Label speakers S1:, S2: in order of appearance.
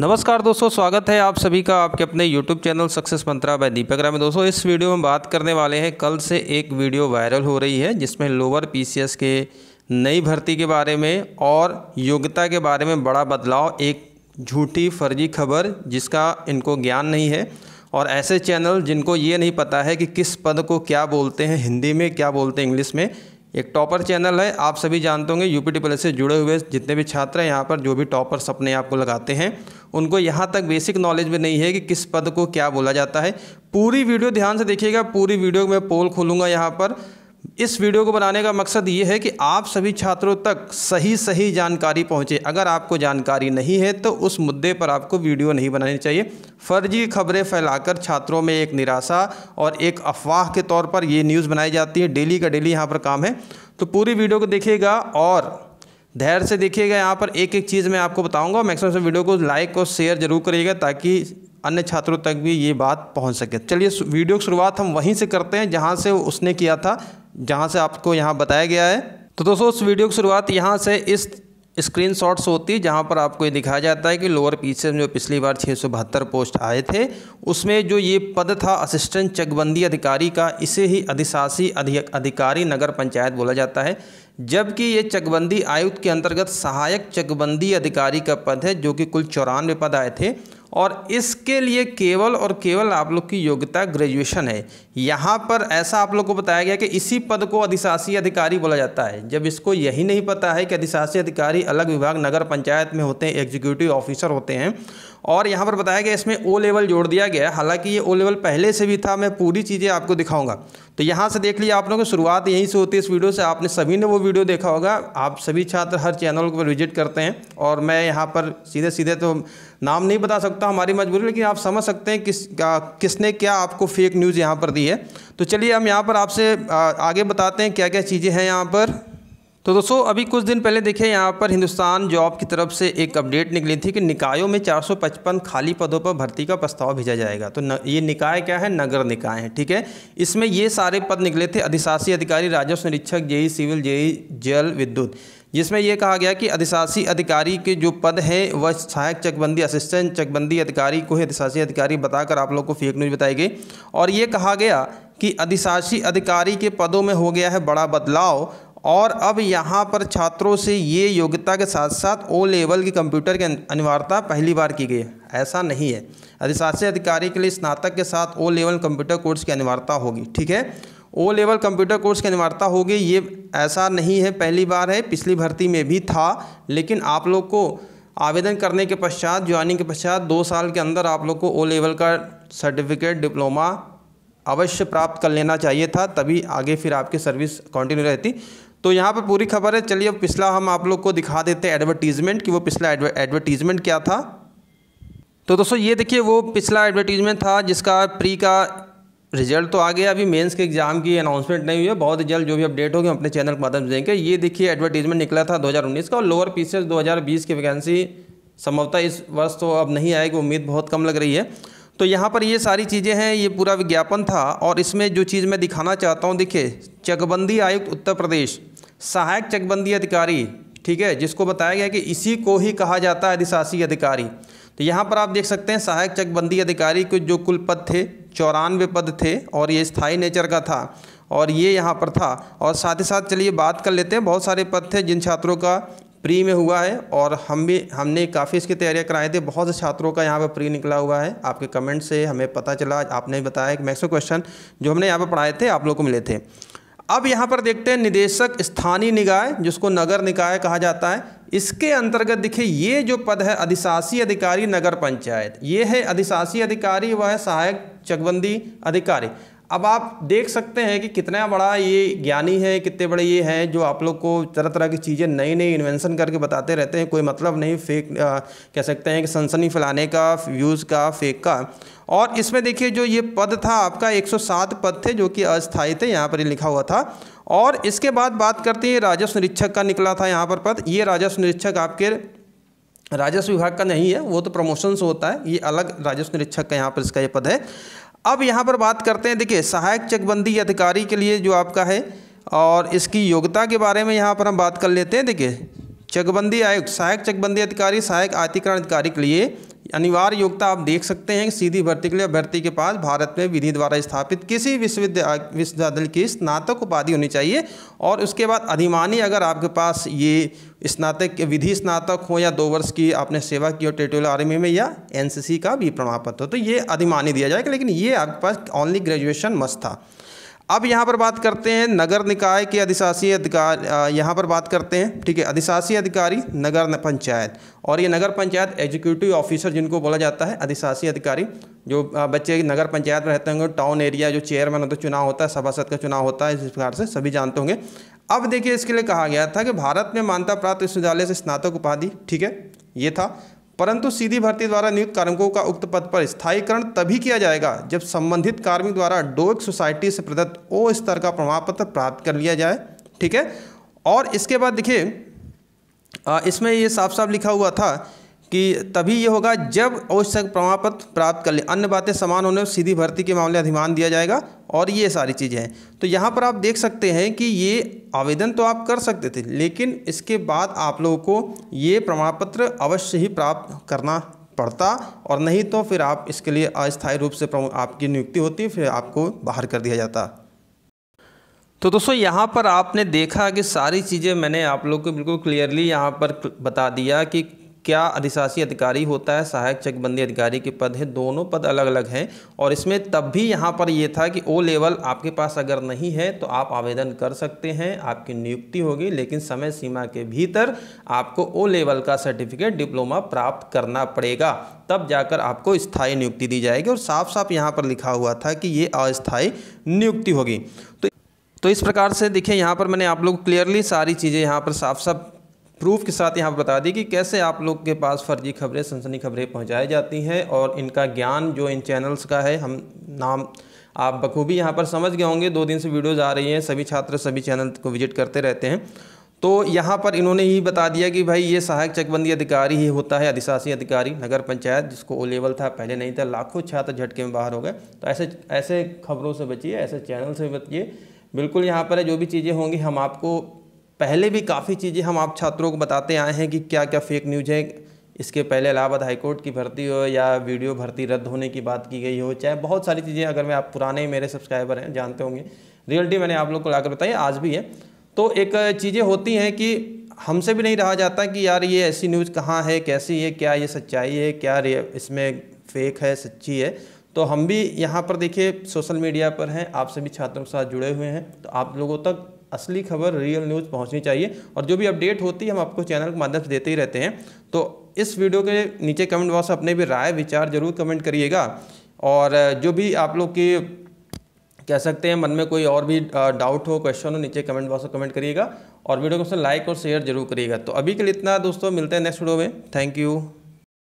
S1: नमस्कार दोस्तों स्वागत है आप सभी का आपके अपने YouTube channel success mantra by Deepak Ram दोस्तों इस वीडियो में बात करने वाले हैं कल से एक वीडियो वायरल हो रही है जिसमें लोअर पीसीएस के नई भर्ती के बारे में और योग्यता के बारे में बड़ा बदलाव एक झूठी फर्जी खबर जिसका इनको ज्ञान नहीं है और ऐसे चैनल जिनको ये नहीं पता है कि किस पद को क्या बोलते हैं हिंदी में क्या बोलते हैं इंग्लिश में एक टॉपर चैनल है आप सभी जानते होंगे यूपी टी से जुड़े हुए जितने भी छात्र हैं यहाँ पर जो भी टॉपर्स अपने आपको लगाते हैं उनको यहाँ तक बेसिक नॉलेज में नहीं है कि किस पद को क्या बोला जाता है पूरी वीडियो ध्यान से देखिएगा पूरी वीडियो में पोल खोलूँगा यहाँ पर इस वीडियो को बनाने का मकसद ये है कि आप सभी छात्रों तक सही सही जानकारी पहुंचे अगर आपको जानकारी नहीं है तो उस मुद्दे पर आपको वीडियो नहीं बनानी चाहिए फर्जी खबरें फैलाकर छात्रों में एक निराशा और एक अफवाह के तौर पर ये न्यूज़ बनाई जाती है डेली का डेली यहाँ पर काम है तो पूरी वीडियो को देखिएगा और धैर्य से देखिएगा यहाँ पर एक एक चीज़ मैं आपको बताऊंगा मैक्सिमम से वीडियो को लाइक और शेयर जरूर करिएगा ताकि अन्य छात्रों तक भी ये बात पहुँच सके चलिए वीडियो की शुरुआत हम वहीं से करते हैं जहाँ से उसने किया था जहाँ से आपको यहाँ बताया गया है तो दोस्तों उस वीडियो की शुरुआत यहाँ से इस स्क्रीन शॉट्स होती है जहाँ पर आपको ये दिखाया जाता है कि लोअर पीसीएस में जो पिछली बार छः पोस्ट आए थे उसमें जो ये पद था असिस्टेंट चकबंदी अधिकारी का इसे ही अधिशासी अधिकारी नगर पंचायत बोला जाता है जबकि ये चकबंदी आयुक्त के अंतर्गत सहायक चकबंदी अधिकारी का पद है जो कि कुल चौरानवे पद आए थे और इसके लिए केवल और केवल आप लोग की योग्यता ग्रेजुएशन है यहाँ पर ऐसा आप लोग को बताया गया कि इसी पद को अधिशासी अधिकारी बोला जाता है जब इसको यही नहीं पता है कि अधिशासी अधिकारी अलग विभाग नगर पंचायत में होते हैं एग्जीक्यूटिव ऑफिसर होते हैं और यहाँ पर बताया गया इसमें ओ लेवल जोड़ दिया गया हालांकि ये ओ लेवल पहले से भी था मैं पूरी चीज़ें आपको दिखाऊंगा तो यहाँ से देख लिया आप लोगों की शुरुआत यहीं से होती है इस वीडियो से आपने सभी ने वो वीडियो देखा होगा आप सभी छात्र हर चैनल पर विजिट करते हैं और मैं यहाँ पर सीधे सीधे तो नाम नहीं बता सकता हमारी मजबूरी लेकिन आप समझ सकते हैं किस आ, किसने क्या आपको फेक न्यूज़ यहाँ पर दी है तो चलिए हम यहाँ पर आपसे आगे बताते हैं क्या क्या चीज़ें हैं यहाँ पर तो दोस्तों अभी कुछ दिन पहले देखिए यहाँ पर हिंदुस्तान जॉब की तरफ से एक अपडेट निकली थी कि निकायों में 455 खाली पदों पर भर्ती का प्रस्ताव भेजा जाएगा तो न, ये निकाय क्या है नगर निकाय हैं ठीक है इसमें ये सारे पद निकले थे अधिशासी अधिकारी राजस्व निरीक्षक जेई सिविल जेई जल विद्युत जिसमें यह कहा गया कि अधिशासी अधिकारी के जो पद हैं वह सहायक चकबंदी असिस्टेंट चकबंदी अधिकारी को ही अधिशासी अधिकारी बताकर आप लोग को फेक न्यूज़ बताई गई और ये कहा गया कि अधिशासी अधिकारी के पदों में हो गया है बड़ा बदलाव और अब यहाँ पर छात्रों से ये योग्यता के साथ साथ ओ लेवल की कंप्यूटर की अनिवार्यता पहली बार की गई है ऐसा नहीं है अधिशासी अधिकारी के लिए स्नातक के साथ ओ लेवल कंप्यूटर कोर्स की अनिवार्यता होगी ठीक है ओ लेवल कंप्यूटर कोर्स की अनिवार्यता होगी ये ऐसा नहीं है पहली बार है पिछली भर्ती में भी था लेकिन आप लोग को आवेदन करने के पश्चात ज्वाइनिंग के पश्चात दो साल के अंदर आप लोग को ओ लेवल का सर्टिफिकेट डिप्लोमा अवश्य प्राप्त कर लेना चाहिए था तभी आगे फिर आपकी सर्विस कंटिन्यू रहती तो यहाँ पर पूरी खबर है चलिए अब पिछला हम आप लोग को दिखा देते हैं एडवर्टीज़मेंट कि वो पिछला एडवर्टीज़मेंट क्या था तो दोस्तों ये देखिए वो पिछला एडवर्टीज़मेंट था जिसका प्री का रिजल्ट तो आ गया अभी मेंस के एग्ज़ाम की अनाउंसमेंट नहीं हुई है बहुत जल्द जो भी अपडेट होगी हम अपने चैनल के माध्यम से देंगे ये देखिए एडवर्टीजमेंट निकला था 2019 का और लोअर पीसीएस 2020 की वैकेंसी संभवतः इस वर्ष तो अब नहीं आएगी उम्मीद बहुत कम लग रही है तो यहाँ पर ये सारी चीज़ें हैं ये पूरा विज्ञापन था और इसमें जो चीज़ मैं दिखाना चाहता हूँ देखिए चकबंदी आयुक्त उत्तर प्रदेश सहायक चकबंदी अधिकारी ठीक है जिसको बताया गया कि इसी को ही कहा जाता है अधिशासी अधिकारी तो यहाँ पर आप देख सकते हैं सहायक चकबंदी अधिकारी के जो कुल पद थे चौरानवे पद थे और ये स्थायी नेचर का था और ये यहाँ पर था और साथ ही साथ चलिए बात कर लेते हैं बहुत सारे पद थे जिन छात्रों का प्री में हुआ है और हम भी हमने काफ़ी इसकी तैयारियाँ कराए थे बहुत से छात्रों का यहाँ पर प्री निकला हुआ है आपके कमेंट से हमें पता चला आपने बताया कि मैक्सो क्वेश्चन जो हमने यहाँ पर पढ़ाए थे आप लोग को मिले थे अब यहाँ पर देखते हैं निदेशक स्थानीय निकाय जिसको नगर निकाय कहा जाता है इसके अंतर्गत देखिए ये जो पद है अधिशासी अधिकारी नगर पंचायत ये है अधिशासी अधिकारी वह सहायक चकबंदी अधिकारी अब आप देख सकते हैं कि कितना बड़ा ये ज्ञानी है कितने बड़े ये हैं जो आप लोग को तरह तरह की चीज़ें नई नई इन्वेंशन करके बताते रहते हैं कोई मतलब नहीं फेक आ, कह सकते हैं कि सनसनी फैलाने का व्यूज़ का फेक का और इसमें देखिए जो ये पद था आपका 107 पद थे जो कि अस्थायी थे यहाँ पर लिखा हुआ था और इसके बाद बात करते हैं राजस्व निरीक्षक का निकला था यहाँ पर पद ये राजस्व निरीक्षक आपके राजस्व विभाग का नहीं है वो तो प्रमोशंस होता है ये अलग राजस्व निरीक्षक का यहाँ पर इसका ये पद है अब यहाँ पर बात करते हैं देखिए सहायक चकबंदी अधिकारी के लिए जो आपका है और इसकी योग्यता के बारे में यहाँ पर हम बात कर लेते हैं देखिए चकबंदी आयुक्त सहायक चकबंदी अधिकारी सहायक आतिकरण अधिकारी के लिए अनिवार्य योग्यता आप देख सकते हैं सीधी भर्ती के लिए भर्ती के पास भारत में विधि द्वारा स्थापित किसी विश्वविद्यालय विश्वविद्यालय की स्नातक उपाधि होनी चाहिए और उसके बाद अधिमानी अगर आपके पास ये स्नातक विधि स्नातक हो या दो वर्ष की आपने सेवा की हो टेटोल आर्मी में या एनसीसी का भी प्रमाण पत्र हो तो ये अधिमानी दिया जाएगा लेकिन ये आपके पास ओनली ग्रेजुएशन मस्त था अब यहाँ पर बात करते हैं नगर निकाय के अधिशासी अधिकार यहाँ पर बात करते हैं ठीक है अधिशासी अधिकारी नगर पंचायत और ये नगर पंचायत एग्जीक्यूटिव ऑफिसर जिनको बोला जाता है अधिशासी अधिकारी जो बच्चे नगर पंचायत में रहते होंगे टाउन एरिया जो चेयरमैन होता है चुनाव होता है सभासद का चुनाव होता है इस प्रकार से सभी जानते होंगे अब देखिए इसके लिए कहा गया था कि भारत में मान्यता प्राप्त विश्वविद्यालय से स्नातक उपाधि ठीक है ये था परंतु सीधी भर्ती द्वारा नियुक्त कार्मिकों का उक्त पद पर स्थायीकरण तभी किया जाएगा जब संबंधित कार्मिक द्वारा डोक सोसाइटी से प्रदत्त ओ स्तर का प्रमाण पत्र प्राप्त कर लिया जाए ठीक है और इसके बाद देखिए इसमें ये साफ साफ लिखा हुआ था कि तभी ये होगा जब आवश्यक प्रमाण पत्र प्राप्त कर ले अन्य बातें समान होने और सीधी भर्ती के मामले अधिमान दिया जाएगा और ये सारी चीज़ें हैं तो यहाँ पर आप देख सकते हैं कि ये आवेदन तो आप कर सकते थे लेकिन इसके बाद आप लोगों को ये प्रमाण पत्र अवश्य ही प्राप्त करना पड़ता और नहीं तो फिर आप इसके लिए अस्थायी रूप से आपकी नियुक्ति होती फिर आपको बाहर कर दिया जाता तो दोस्तों यहाँ पर आपने देखा कि सारी चीज़ें मैंने आप लोग को बिल्कुल क्लियरली यहाँ पर बता दिया कि क्या अधिशासी अधिकारी होता है सहायक चकबंदी अधिकारी के पद हैं दोनों पद अलग अलग हैं और इसमें तब भी यहाँ पर ये था कि ओ लेवल आपके पास अगर नहीं है तो आप आवेदन कर सकते हैं आपकी नियुक्ति होगी लेकिन समय सीमा के भीतर आपको ओ लेवल का सर्टिफिकेट डिप्लोमा प्राप्त करना पड़ेगा तब जाकर आपको स्थायी नियुक्ति दी जाएगी और साफ साफ यहाँ पर लिखा हुआ था कि ये अस्थायी नियुक्ति होगी तो तो इस प्रकार से देखिए यहाँ पर मैंने आप लोग क्लियरली सारी चीज़ें यहाँ पर साफ साफ प्रूफ के साथ यहाँ पर बता दी कि कैसे आप लोग के पास फर्जी खबरें सनसनी खबरें पहुँचाई जाती हैं और इनका ज्ञान जो इन चैनल्स का है हम नाम आप बखूबी यहाँ पर समझ गए होंगे दो दिन से वीडियोज़ आ रही हैं सभी छात्र सभी चैनल को विजिट करते रहते हैं तो यहाँ पर इन्होंने ही बता दिया कि भाई ये सहायक चकबंदी अधिकारी ही होता है अधिशासी अधिकारी नगर पंचायत जिसको ओ लेवल था पहले नहीं था लाखों छात्र झटके में बाहर हो गए तो ऐसे ऐसे खबरों से बचिए ऐसे चैनल से बचिए बिल्कुल यहाँ पर जो भी चीज़ें होंगी हम आपको पहले भी काफ़ी चीज़ें हम आप छात्रों को बताते आए हैं कि क्या क्या फेक न्यूज है इसके पहले इलाहाबाद हाईकोर्ट की भर्ती हो या वीडियो भर्ती रद्द होने की बात की गई हो चाहे बहुत सारी चीज़ें अगर मैं आप पुराने ही मेरे सब्सक्राइबर हैं जानते होंगे रियलिटी मैंने आप लोग को लाकर बताई आज भी है तो एक चीज़ें होती हैं कि हमसे भी नहीं रहा जाता कि यार ये ऐसी न्यूज़ कहाँ है कैसी है क्या ये सच्चाई है क्या इसमें फेक है सच्ची है तो हम भी यहाँ पर देखिए सोशल मीडिया पर हैं आप सभी छात्रों के साथ जुड़े हुए हैं तो आप लोगों तक असली खबर रियल न्यूज़ पहुंचनी चाहिए और जो भी अपडेट होती है हम आपको चैनल के माध्यम से देते ही रहते हैं तो इस वीडियो के नीचे कमेंट बॉक्स अपने भी राय विचार जरूर कमेंट करिएगा और जो भी आप लोग की कह सकते हैं मन में कोई और भी डाउट हो क्वेश्चन हो नीचे कमेंट बॉक्स में कमेंट करिएगा और वीडियो को लाइक और शेयर जरूर करिएगा तो अभी के लिए इतना दोस्तों मिलते हैं नेक्स्ट वीडियो में थैंक यू